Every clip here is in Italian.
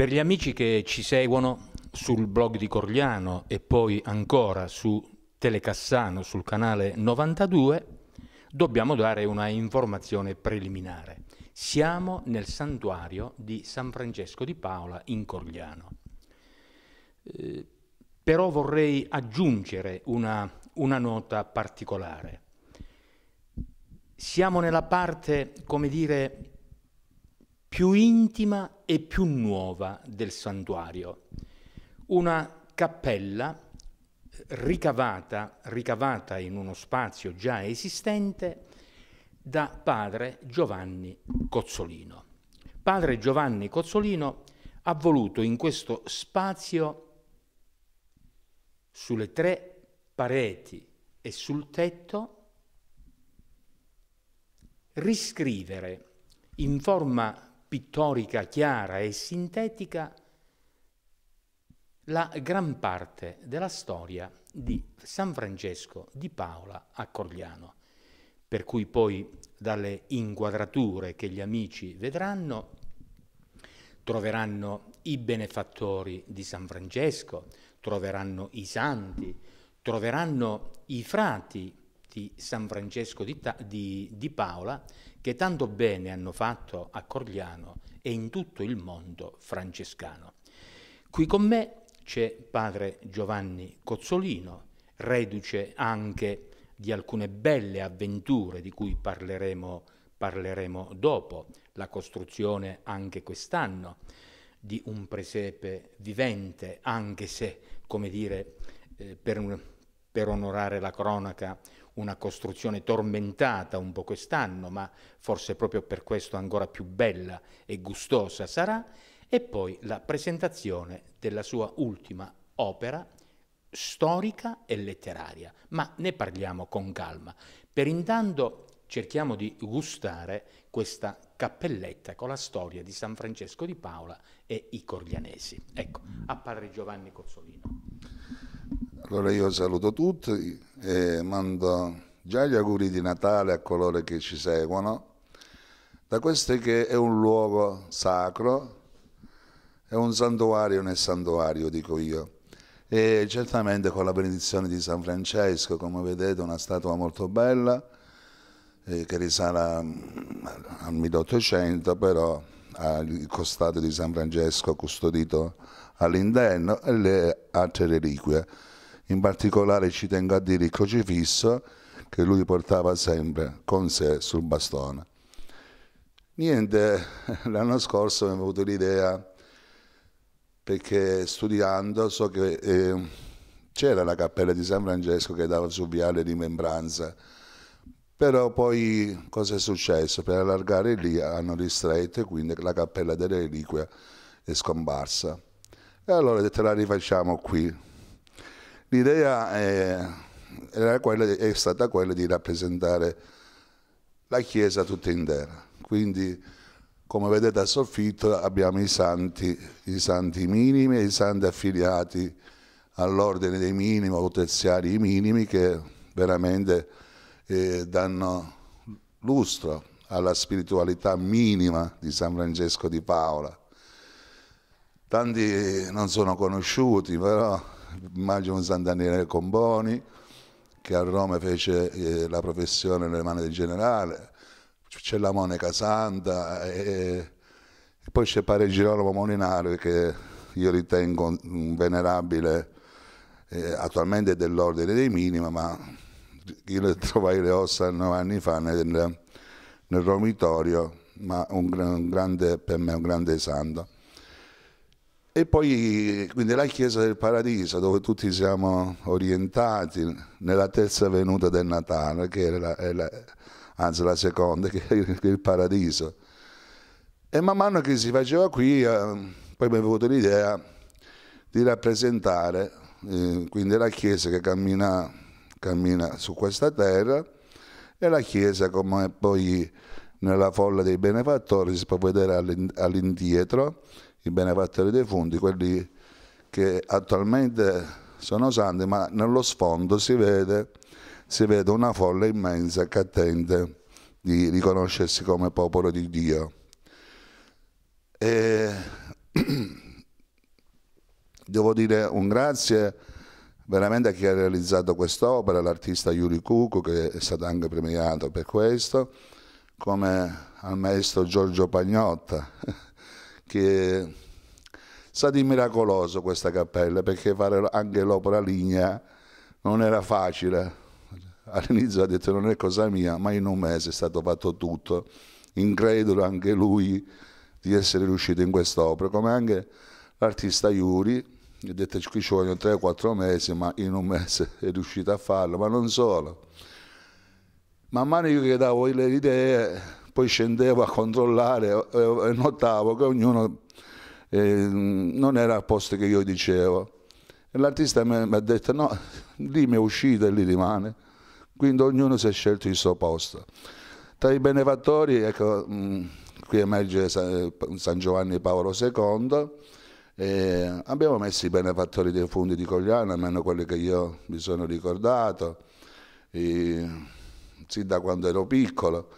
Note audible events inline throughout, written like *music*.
Per gli amici che ci seguono sul blog di Corigliano e poi ancora su Telecassano sul canale 92, dobbiamo dare una informazione preliminare. Siamo nel santuario di San Francesco di Paola in Corigliano. Eh, però vorrei aggiungere una, una nota particolare. Siamo nella parte, come dire, più intima e più nuova del santuario, una cappella eh, ricavata, ricavata in uno spazio già esistente da padre Giovanni Cozzolino. Padre Giovanni Cozzolino ha voluto in questo spazio sulle tre pareti e sul tetto riscrivere in forma pittorica, chiara e sintetica la gran parte della storia di San Francesco di Paola a Corgliano, per cui poi dalle inquadrature che gli amici vedranno troveranno i benefattori di San Francesco, troveranno i santi, troveranno i frati di San Francesco di, di, di Paola che tanto bene hanno fatto a Corigliano e in tutto il mondo francescano. Qui con me c'è padre Giovanni Cozzolino, reduce anche di alcune belle avventure di cui parleremo, parleremo dopo, la costruzione anche quest'anno di un presepe vivente, anche se, come dire, eh, per, per onorare la cronaca, una costruzione tormentata un po' quest'anno, ma forse proprio per questo ancora più bella e gustosa sarà, e poi la presentazione della sua ultima opera storica e letteraria, ma ne parliamo con calma. Per intanto cerchiamo di gustare questa cappelletta con la storia di San Francesco di Paola e i Coriglianesi. Ecco, a padre Giovanni Cozzolino. Allora io saluto tutti e mando già gli auguri di Natale a coloro che ci seguono, da questo che è un luogo sacro, è un santuario nel santuario, dico io. E certamente con la benedizione di San Francesco, come vedete, una statua molto bella eh, che risale al 1800, però ha il costato di San Francesco custodito all'interno e le altre reliquie. In particolare ci tengo a dire il crocifisso che lui portava sempre con sé sul bastone. Niente, *laughs* l'anno scorso mi è venuta l'idea perché studiando so che eh, c'era la cappella di San Francesco che dava su viale rimembranza, però poi cosa è successo? Per allargare lì hanno ristretto e quindi la cappella delle reliquie è scomparsa. E allora ho detto la rifacciamo qui, L'idea è, quella, è stata quella di rappresentare la Chiesa tutta intera, quindi come vedete al soffitto abbiamo i santi, i santi minimi e i santi affiliati all'ordine dei minimi o terziari minimi che veramente eh, danno lustro alla spiritualità minima di San Francesco di Paola. Tanti non sono conosciuti, però Magion Sant'Aniele Comboni, che a Roma fece eh, la professione nelle mani del generale, c'è la Monica Santa, e, eh, eh, e poi c'è Pare Girolamo Molinari che io ritengo un venerabile, eh, attualmente dell'ordine dei minimi, ma io le trovai le ossa nove anni fa nel, nel romitorio, ma un, un grande, per me un grande santo. E poi quindi la Chiesa del Paradiso, dove tutti siamo orientati nella terza venuta del Natale, che è la, è la, anzi la seconda, che è il Paradiso. E man mano che si faceva qui, eh, poi mi è venuta l'idea di rappresentare eh, quindi la Chiesa che cammina, cammina su questa terra e la Chiesa come poi nella folla dei benefattori si può vedere all'indietro i benefattori dei fondi, quelli che attualmente sono santi, ma nello sfondo si vede, si vede una folla immensa che attende di riconoscersi come popolo di Dio. E *clears throat* devo dire un grazie veramente a chi ha realizzato quest'opera, l'artista Yuri Cucu che è stato anche premiato per questo, come al maestro Giorgio Pagnotta *laughs* che sa di miracoloso questa cappella perché fare anche l'opera lignea non era facile. All'inizio ha detto non è cosa mia, ma in un mese è stato fatto tutto, incredulo anche lui di essere riuscito in quest'opera, come anche l'artista Iuri, ha detto qui ci vogliono 3-4 mesi, ma in un mese *laughs* è riuscito a farlo, ma non solo. Man mano io che davo le idee, poi scendevo a controllare e eh, eh, notavo che ognuno eh, non era al posto che io dicevo. E l'artista mi, mi ha detto no, lì mi è uscito e lì rimane. Quindi ognuno si è scelto il suo posto. Tra i benefattori, ecco, mh, mm, qui emerge eh, San Giovanni Paolo II, e abbiamo messo i benefattori dei fondi di Cogliano, almeno quelli che io mi sono ricordato, eh, sì da quando ero piccolo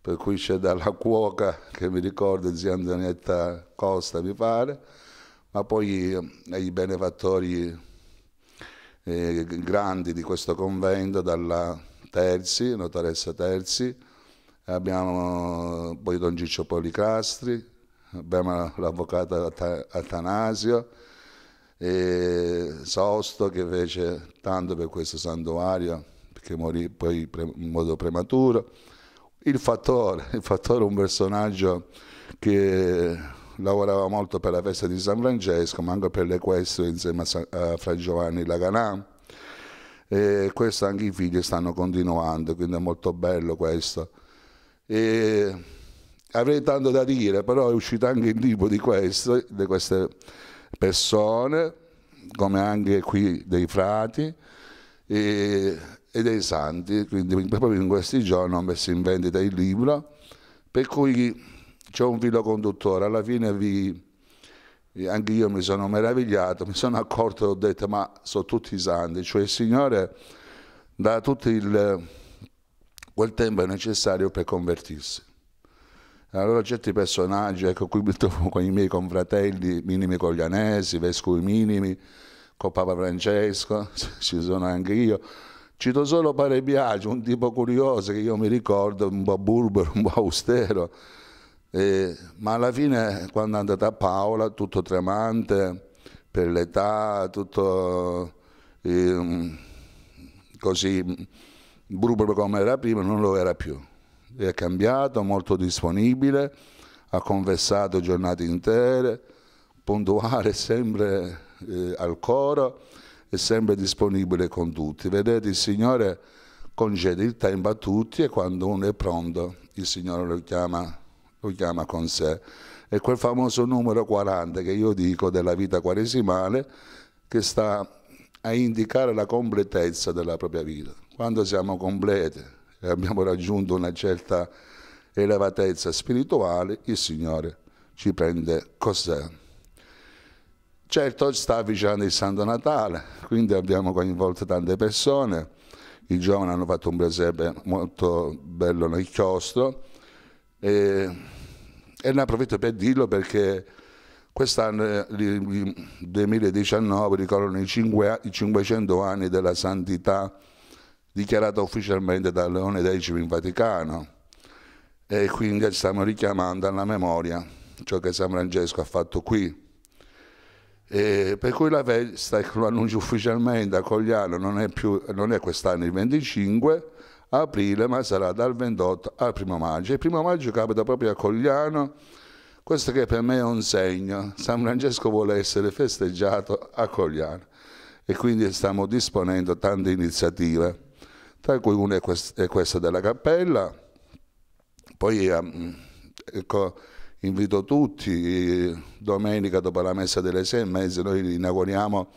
per cui c'è dalla cuoca che mi ricordo zia Antonietta Costa mi pare, ma poi eh, ai benefattori eh, grandi di questo convento, dalla Terzi, notaressa Terzi, abbiamo eh, poi Don Giccio Policastri, abbiamo l'avvocato Atanasio, Sosto che fece tanto per questo santuario, perché morì poi in modo prematuro. Il Fattore, *laughs* il Fattore è un personaggio che lavorava molto per la festa di San Francesco, ma anche per le queste insieme a, San, a Fra Giovanni Laganà. E questo anche i figli stanno continuando, quindi è molto bello questo. E avrei tanto da dire, però è uscito anche il libro di, questo, di queste persone, come anche qui dei frati. E e dei santi, quindi proprio in questi giorni ho messo in vendita il libro, per cui c'è un filo conduttore, alla fine vi, anche io mi sono meravigliato, mi sono accorto e ho detto ma sono tutti santi, cioè il Signore dà tutto il, quel tempo necessario per convertirsi. Allora certi personaggi, ecco qui mi trovo con i miei confratelli, minimi coglianesi, vescovi minimi, con Papa Francesco, *laughs* ci sono anche io, Cito solo Pare Biagio, un tipo curioso che io mi ricordo, un po' burbero, un po' austero, eh, ma alla fine quando è andata a Paola, tutto tremante per l'età, tutto eh, così burbero come era prima, non lo era più. È cambiato, molto disponibile, ha conversato giornate intere, puntuale *laughs* sempre eh, al coro è sempre disponibile con tutti. Vedete, il Signore concede il tempo a tutti e quando uno è pronto il Signore lo chiama, lo chiama con sé. È quel famoso numero 40 che io dico della vita quaresimale che sta a indicare la completezza della propria vita. Quando siamo complete e abbiamo raggiunto una certa elevatezza spirituale, il Signore ci prende cos'è Certo, sta avvicinando il Santo Natale, quindi abbiamo coinvolto tante persone, i giovani hanno fatto un presepe molto bello nel chiostro e, e ne approfitto per dirlo perché quest'anno, eh, il 2019, ricorrono i, 5, i 500 anni della santità dichiarata ufficialmente da Leone X in Vaticano e quindi stiamo richiamando alla memoria ciò che San Francesco ha fatto qui eh, per cui la festa, lo annuncio ufficialmente a Cogliano, non è, più, non è quest'anno il 25 aprile, ma sarà dal 28 al 1 maggio. Il 1 maggio capita proprio a Cogliano, questo che per me è un segno. San Francesco vuole essere festeggiato a Cogliano e quindi stiamo disponendo tante iniziative, tra cui una è, questa della cappella, poi... Ehm, ecco, invito tutti, domenica dopo la messa delle sei e mezza noi inauguriamo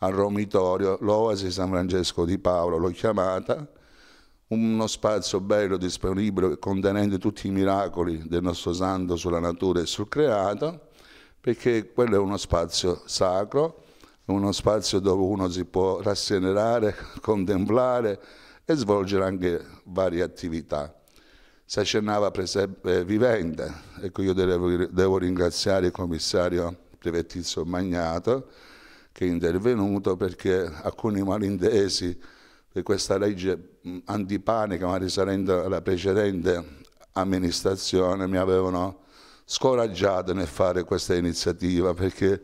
al Romitorio l'Oasi San Francesco di Paolo, l'ho chiamata, uno spazio bello, disponibile, contenente tutti i miracoli del nostro santo sulla natura e sul creato, perché quello è uno spazio sacro, uno spazio dove uno si può rassenerare, *laughs* contemplare e svolgere anche varie attività si accennava presepe eh, vivente. Ecco, io devo, devo ringraziare il commissario Privetizio Magnato che è intervenuto perché alcuni malintesi di questa legge antipanica, ma risalendo alla precedente amministrazione, mi avevano scoraggiato nel fare questa iniziativa perché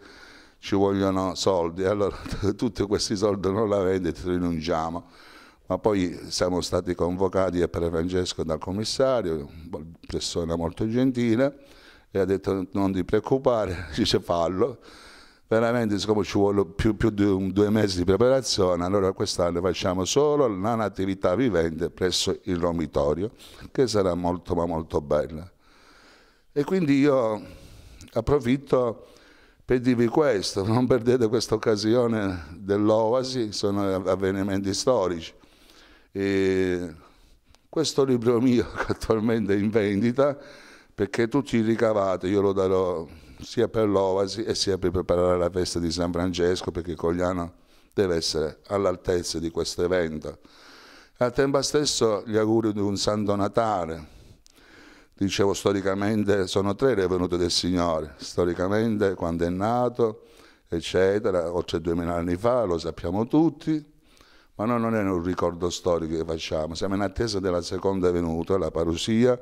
ci vogliono soldi. Allora, *laughs* tutti questi soldi non la avete, rinunciamo ma poi siamo stati convocati a Pere Francesco dal commissario, persona molto gentile, e ha detto non ti preoccupare, dice *laughs* fallo. Veramente siccome ci vuole più, più di un, due mesi di preparazione, allora quest'anno facciamo solo un'attività vivente presso il romitorio, che sarà molto ma molto bella. E quindi io approfitto per dirvi questo, non *laughs* perdete questa occasione dell'Oasi, sono avvenimenti storici. E questo libro mio *laughs* che attualmente è in vendita, perché tutti i ricavati io lo darò sia per l'Ovasi e sia per preparare la festa di San Francesco, perché Cogliano deve essere all'altezza di questo evento. Al tempo stesso gli auguri di un Santo Natale. Dicevo storicamente sono tre le venute del Signore, storicamente quando è nato, eccetera, oltre 2000 anni fa, lo sappiamo tutti, ma no, non è un ricordo storico che facciamo, siamo in attesa della seconda venuta, la parusia,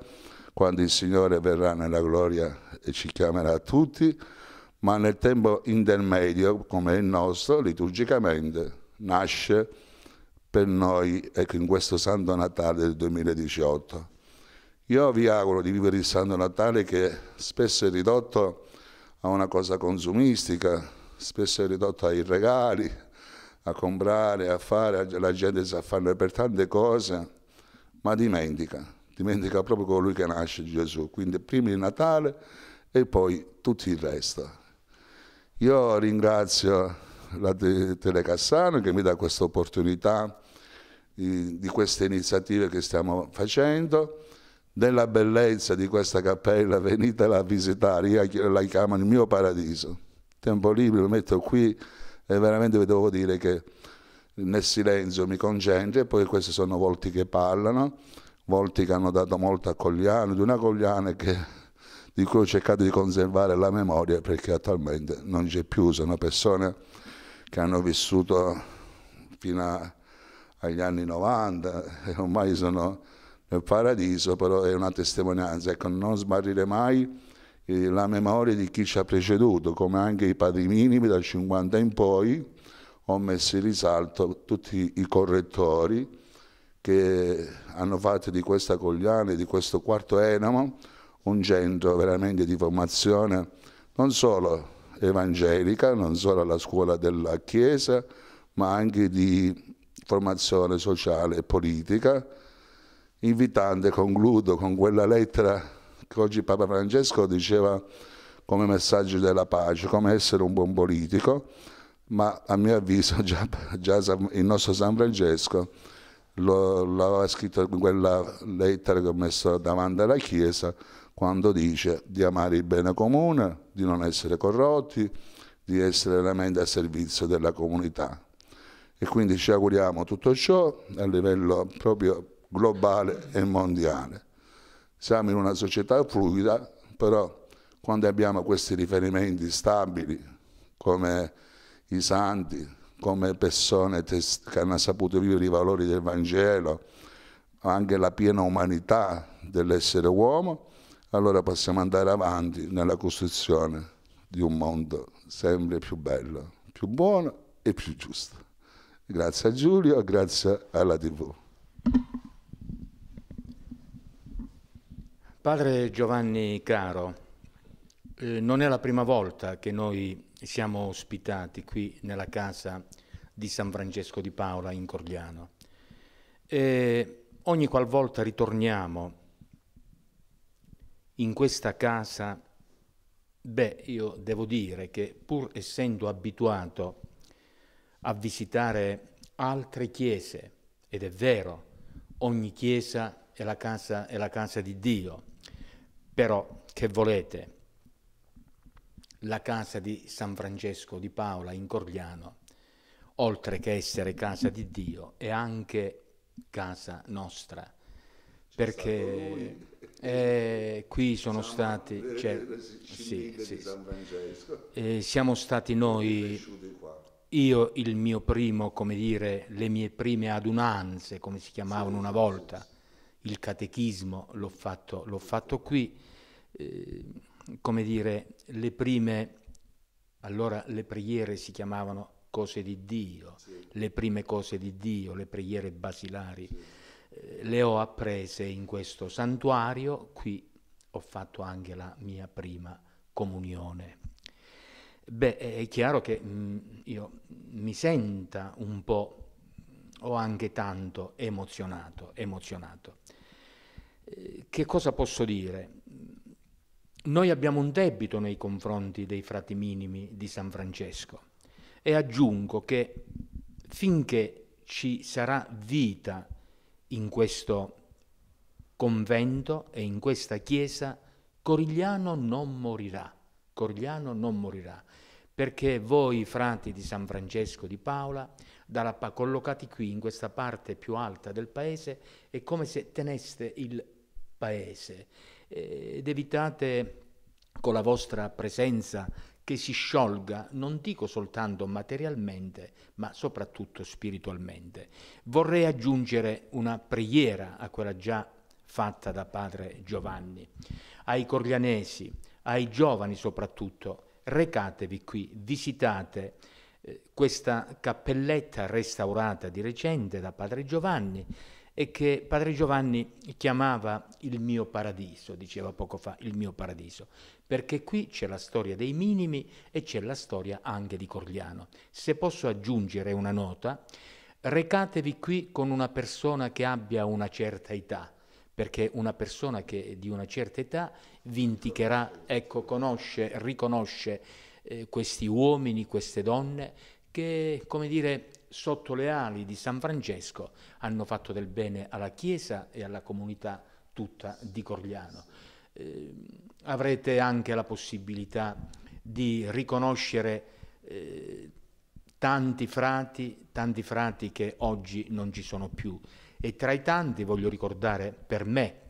quando il Signore verrà nella gloria e ci chiamerà tutti, ma nel tempo intermedio, come il nostro, liturgicamente nasce per noi, ecco, in questo Santo Natale del 2018. Io vi auguro di vivere il Santo Natale che spesso è ridotto a una cosa consumistica, spesso è ridotto ai regali, a comprare, a fare, la gente sa fare per tante cose, ma dimentica, dimentica proprio colui che nasce Gesù. Quindi prima il Natale e poi tutto il resto. Io ringrazio la Telecassano che mi dà questa opportunità di, di queste iniziative che stiamo facendo della bellezza di questa cappella, venitela a visitare, io la chiamo il mio paradiso. Tempo libero metto qui e veramente vi devo dire che nel silenzio mi concentro e poi questi sono volti che parlano, volti che hanno dato molto a Cogliano, di una Cogliana che di cui ho cercato di conservare la memoria perché attualmente non c'è più, sono persone che hanno vissuto fino a, agli anni 90 e ormai sono nel paradiso, però è una testimonianza, ecco, non smarrire mai eh, la memoria di chi ci ha preceduto, come anche i padri minimi dal 50 in poi, ho messo in risalto tutti i correttori che hanno fatto di questa Cogliana e di questo quarto Enamo un centro veramente di formazione non solo evangelica, non solo alla scuola della Chiesa, ma anche di formazione sociale e politica, invitante, concludo con quella lettera oggi Papa Francesco diceva come messaggio della pace, come essere un buon politico, ma a mio avviso *laughs* già, già il nostro San Francesco l'aveva scritto in quella lettera che ho messo davanti alla Chiesa quando dice di amare il bene comune, di non essere corrotti, di essere veramente a servizio della comunità. E quindi ci auguriamo tutto ciò a livello proprio globale e mondiale. Siamo in una società fluida, però quando abbiamo questi riferimenti stabili, come i santi, come persone che hanno saputo vivere i valori del Vangelo, anche la piena umanità dell'essere uomo, allora possiamo andare avanti nella costruzione di un mondo sempre più bello, più buono e più giusto. Grazie a Giulio, grazie alla TV. Padre Giovanni Caro, eh, non è la prima volta che noi siamo ospitati qui nella casa di San Francesco di Paola in Corgliano. E ogni qualvolta ritorniamo in questa casa, beh, io devo dire che pur essendo abituato a visitare altre chiese, ed è vero, ogni chiesa è la casa, è la casa di Dio, però, che volete, la casa di San Francesco di Paola in Corigliano, oltre che essere casa di Dio, è anche casa nostra, perché eh, qui sono cioè, San, stati, cioè, sì, sì, eh, siamo stati noi, io il mio primo, come dire, le mie prime adunanze, come si chiamavano una volta, il catechismo l'ho fatto, l'ho fatto qui, eh, come dire, le prime, allora le preghiere si chiamavano cose di Dio, sì. le prime cose di Dio, le preghiere basilari, sì. eh, le ho apprese in questo santuario, qui ho fatto anche la mia prima comunione. Beh, è chiaro che mh, mm, io mi senta un po' o anche tanto emozionato, emozionato che cosa posso dire? Noi abbiamo un debito nei confronti dei frati minimi di San Francesco e aggiungo che finché ci sarà vita in questo convento e in questa chiesa, Corigliano non morirà, Corigliano non morirà, perché voi frati di San Francesco di Paola, dalla, collocati qui in questa parte più alta del paese, è come se teneste il paese eh, ed evitate con la vostra presenza che si sciolga, non dico soltanto materialmente, ma soprattutto spiritualmente. Vorrei aggiungere una preghiera a quella già fatta da padre Giovanni. Ai corlianesi, ai giovani soprattutto, recatevi qui, visitate eh, questa cappelletta restaurata di recente da padre Giovanni e che Padre Giovanni chiamava il mio paradiso, diceva poco fa, il mio paradiso, perché qui c'è la storia dei minimi e c'è la storia anche di Corliano. Se posso aggiungere una nota, recatevi qui con una persona che abbia una certa età, perché una persona che di una certa età vindicherà, ecco, conosce, riconosce eh, questi uomini, queste donne, che, come dire, sotto le ali di San Francesco hanno fatto del bene alla Chiesa e alla comunità tutta di Corgliano. Eh, avrete anche la possibilità di riconoscere eh, tanti frati, tanti frati che oggi non ci sono più. E tra i tanti voglio ricordare per me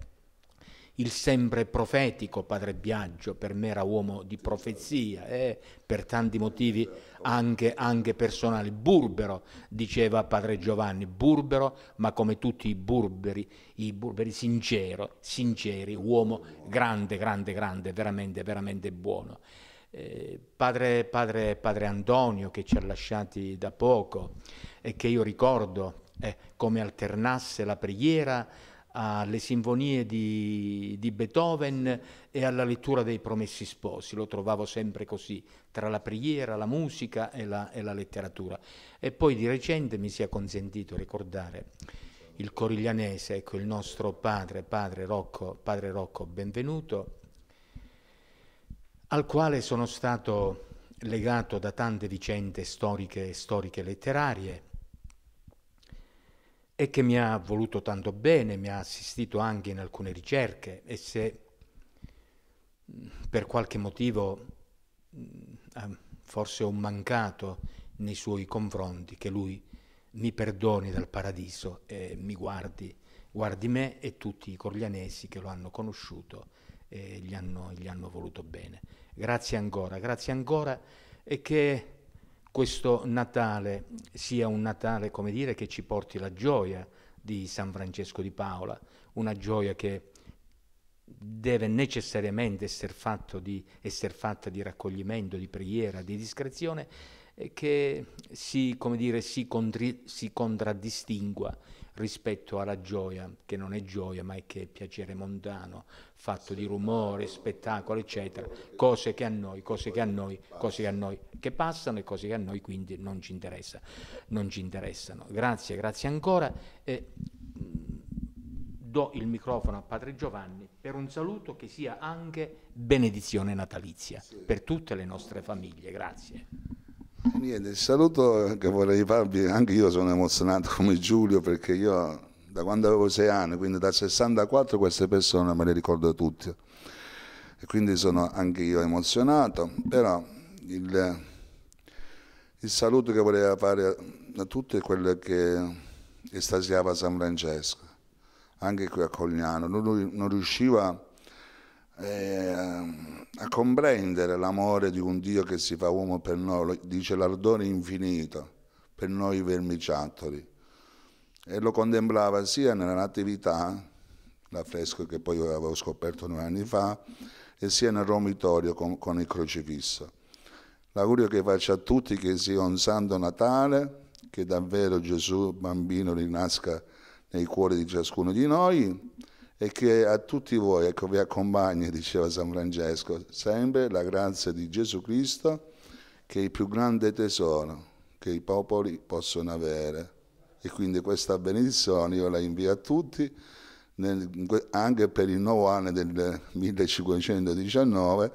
il sempre profetico padre Biagio, per me era uomo di profezia e eh, per tanti motivi anche, anche personali. Burbero, diceva padre Giovanni, burbero ma come tutti i burberi, i burberi sincero, sinceri, uomo grande, grande, grande, veramente, veramente buono. Eh, padre, padre, padre Antonio che ci ha lasciati da poco e che io ricordo eh, come alternasse la preghiera alle sinfonie di, di, Beethoven e alla lettura dei Promessi Sposi, lo trovavo sempre così, tra la preghiera, la musica e la, e la letteratura. E poi di recente mi sia consentito ricordare il coriglianese, ecco il nostro padre, padre Rocco, padre Rocco benvenuto, al quale sono stato legato da tante vicende storiche e storiche letterarie e che mi ha voluto tanto bene, mi ha assistito anche in alcune ricerche e se mm, per qualche motivo mm, eh, forse ho mancato nei suoi confronti, che lui mi perdoni dal paradiso e mi guardi, guardi me e tutti i corlianesi che lo hanno conosciuto e gli hanno, gli hanno voluto bene. Grazie ancora, grazie ancora e che questo Natale sia un Natale, come dire, che ci porti la gioia di San Francesco di Paola, una gioia che deve necessariamente essere, di, essere fatta di raccoglimento, di preghiera, di discrezione, che si, dire, si, contri- si contraddistingua rispetto alla gioia, che non è gioia, ma è che è piacere mondano, fatto di rumore, spettacolo, eccetera, cose che a noi, cose che a noi, cose che a noi, che passano e cose che a noi quindi non ci, interessa, non ci interessano. Grazie, grazie ancora. E do il microfono a Padre Giovanni per un saluto che sia anche benedizione natalizia per tutte le nostre famiglie. Grazie. Niente, il saluto che vorrei farvi, anche io sono emozionato come Giulio perché io da quando avevo sei anni, quindi dal 64 queste persone me le ricordo tutte. E quindi sono anche io emozionato, però il, il saluto che volevo fare a tutti è quello che estasiava San Francesco, anche qui a Cognano. non riusciva a eh, a comprendere l'amore di un Dio che si fa uomo per noi, dice l'ardore infinito per noi vermiciattoli. E lo contemplava sia nella Natività, l'affresco che poi avevo scoperto due anni fa, e sia nel romitorio con, con il crocifisso. L'augurio che faccio a tutti che sia un santo Natale, che davvero Gesù bambino rinasca nei cuori di ciascuno di noi e che a tutti voi, ecco, vi accompagni, diceva San Francesco, sempre la grazia di Gesù Cristo, che è il più grande tesoro che i popoli possono avere. E quindi questa benedizione io la invio a tutti, nel, anche per il nuovo anno del 1519,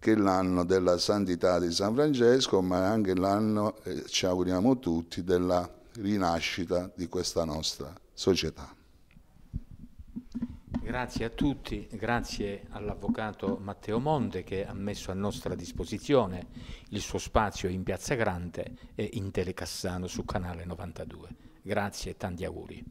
che è l'anno della santità di San Francesco, ma è anche l'anno, eh, ci auguriamo tutti, della rinascita di questa nostra società. Grazie a tutti, grazie all'avvocato Matteo Monte che ha messo a nostra disposizione il suo spazio in Piazza Grande e in Telecassano su Canale 92. Grazie e tanti auguri.